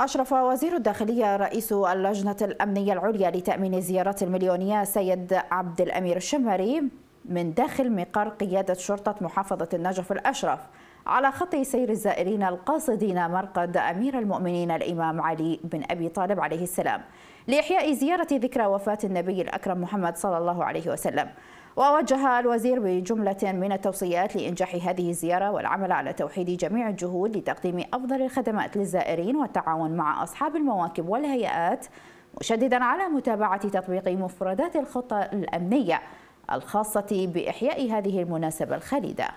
أشرف وزير الداخلية رئيس اللجنة الأمنية العليا لتأمين الزيارات المليونية سيد عبد الأمير الشمري من داخل مقر قيادة شرطة محافظة النجف الأشرف على خط سير الزائرين القاصدين مرقد أمير المؤمنين الإمام علي بن أبي طالب عليه السلام لإحياء زيارة ذكرى وفاة النبي الأكرم محمد صلى الله عليه وسلم ووجه الوزير بجملة من التوصيات لإنجاح هذه الزيارة والعمل على توحيد جميع الجهود لتقديم أفضل الخدمات للزائرين والتعاون مع أصحاب المواكب والهيئات مشددا على متابعة تطبيق مفردات الخطة الأمنية الخاصة بإحياء هذه المناسبة الخالدة